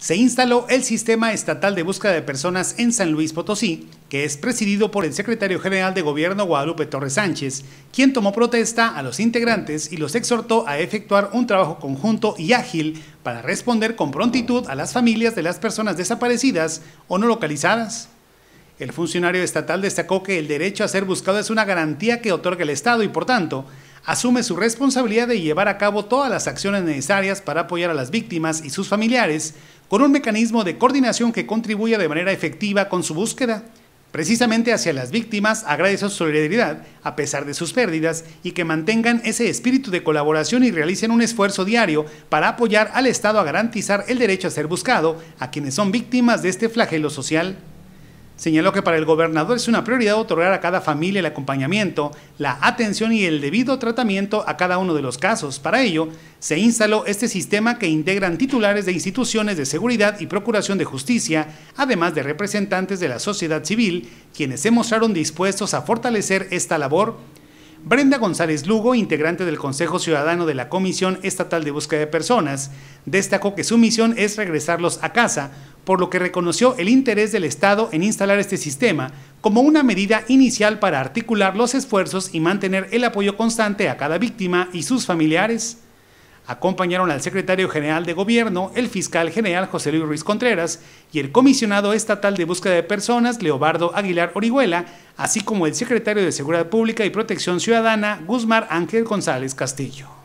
se instaló el Sistema Estatal de Búsqueda de Personas en San Luis Potosí, que es presidido por el secretario general de Gobierno Guadalupe Torres Sánchez, quien tomó protesta a los integrantes y los exhortó a efectuar un trabajo conjunto y ágil para responder con prontitud a las familias de las personas desaparecidas o no localizadas. El funcionario estatal destacó que el derecho a ser buscado es una garantía que otorga el Estado y, por tanto, asume su responsabilidad de llevar a cabo todas las acciones necesarias para apoyar a las víctimas y sus familiares con un mecanismo de coordinación que contribuya de manera efectiva con su búsqueda. Precisamente hacia las víctimas agradece su solidaridad a pesar de sus pérdidas y que mantengan ese espíritu de colaboración y realicen un esfuerzo diario para apoyar al Estado a garantizar el derecho a ser buscado a quienes son víctimas de este flagelo social. Señaló que para el gobernador es una prioridad otorgar a cada familia el acompañamiento, la atención y el debido tratamiento a cada uno de los casos. Para ello, se instaló este sistema que integran titulares de instituciones de seguridad y procuración de justicia, además de representantes de la sociedad civil, quienes se mostraron dispuestos a fortalecer esta labor Brenda González Lugo, integrante del Consejo Ciudadano de la Comisión Estatal de Búsqueda de Personas, destacó que su misión es regresarlos a casa, por lo que reconoció el interés del Estado en instalar este sistema como una medida inicial para articular los esfuerzos y mantener el apoyo constante a cada víctima y sus familiares. Acompañaron al secretario general de Gobierno, el fiscal general José Luis Ruiz Contreras y el comisionado estatal de búsqueda de personas, Leobardo Aguilar Orihuela, así como el secretario de Seguridad Pública y Protección Ciudadana, Guzmán Ángel González Castillo.